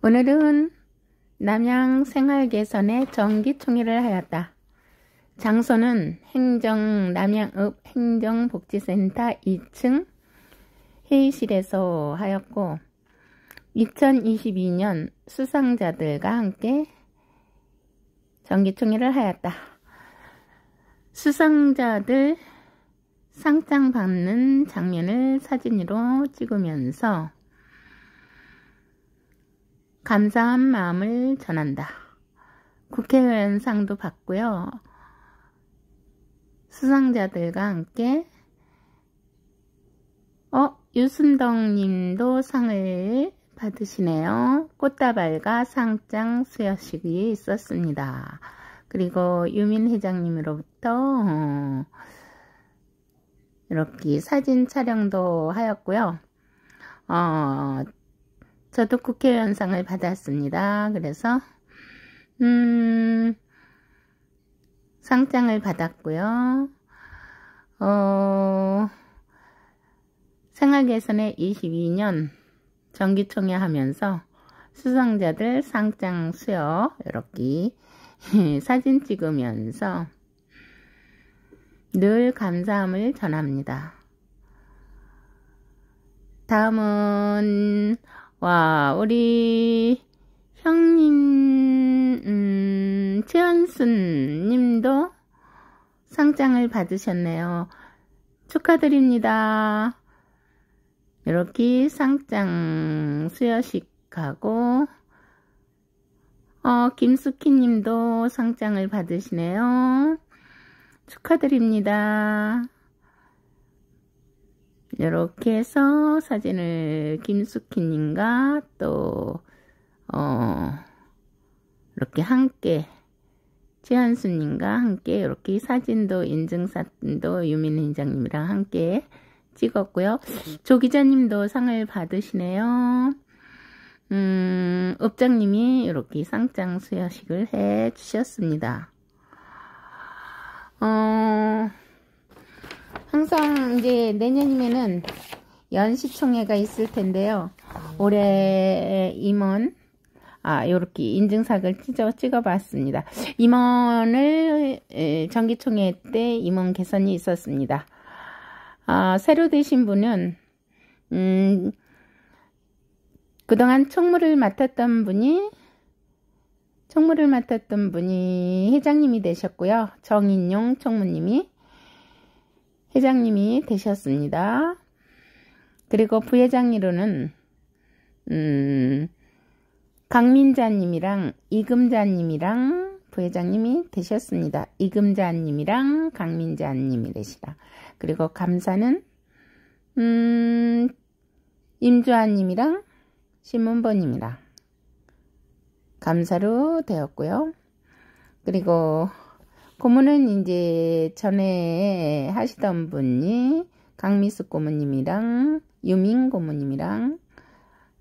오늘은 남양 생활 개선에 정기총회를 하였다. 장소는 행정 남양읍 행정복지센터 2층 회의실에서 하였고 2022년 수상자들과 함께 정기총회를 하였다. 수상자들 상장 받는 장면을 사진으로 찍으면서 감사한 마음을 전한다. 국회의원 상도 받고요. 수상자들과 함께 어 유순덕 님도 상을 받으시네요. 꽃다발과 상장 수여식이 있었습니다. 그리고 유민 회장님으로부터 어, 이렇게 사진 촬영도 하였고요. 어, 저도 국회의원상을 받았습니다. 그래서 음, 상장을 받았고요. 어, 생활개선의 22년 정기총회 하면서 수상자들 상장 수여 이렇게 사진 찍으면서 늘 감사함을 전합니다. 다음은 와, 우리 형님, 음, 최현순 님도 상장을 받으셨네요. 축하드립니다. 이렇게 상장 수여식하고 어, 김숙희 님도 상장을 받으시네요. 축하드립니다. 이렇게 해서 사진을 김숙희님과 또 어, 이렇게 함께 최한수님과 함께 이렇게 사진도 인증사진도 유민 회장님이랑 함께 찍었고요. 조 기자님도 상을 받으시네요. 음, 업장님이 이렇게 상장 수여식을 해 주셨습니다. 어... 항상 이제 내년이면은 연시총회가 있을 텐데요. 올해 임원 아, 요렇게 인증샷을 찢어, 찍어봤습니다. 임원을 정기총회 때 임원 개선이 있었습니다. 아, 새로 되신 분은 음, 그동안 총무를 맡았던 분이 총무를 맡았던 분이 회장님이 되셨고요. 정인용 총무님이 회장님이 되셨습니다. 그리고 부회장으로는 음, 강민자님이랑 이금자님이랑 부회장님이 되셨습니다. 이금자님이랑 강민자님이 되시라. 그리고 감사는 음, 임주아님이랑 신문보님이랑 감사로 되었고요. 그리고 고모는 이제 전에 하시던 분이 강미숙 고모님이랑 유민 고모님이랑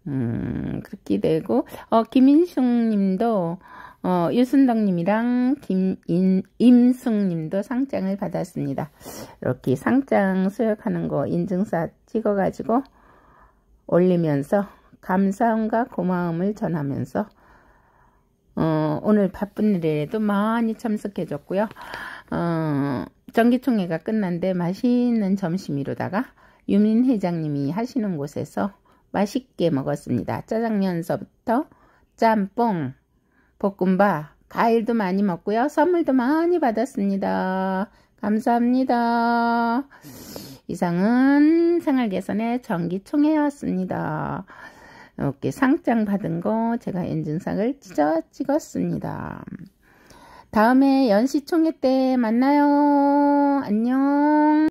음 그렇게 되고 어 김인숙 님도 어 유순덕 님이랑 김인 임숙 님도 상장을 받았습니다. 이렇게 상장 수역하는 거 인증샷 찍어 가지고 올리면서 감사함과 고마움을 전하면서 어, 오늘 바쁜 일에도 많이 참석해줬고요. 어, 정기총회가 끝난데 맛있는 점심이로다가 유민 회장님이 하시는 곳에서 맛있게 먹었습니다. 짜장면서부터 짬뽕, 볶음밥, 과일도 많이 먹고요. 선물도 많이 받았습니다. 감사합니다. 이상은 생활개선의 정기총회였습니다. 이렇게 상장 받은 거 제가 엔진상을 찢어 찍었습니다. 다음에 연시총회 때 만나요. 안녕.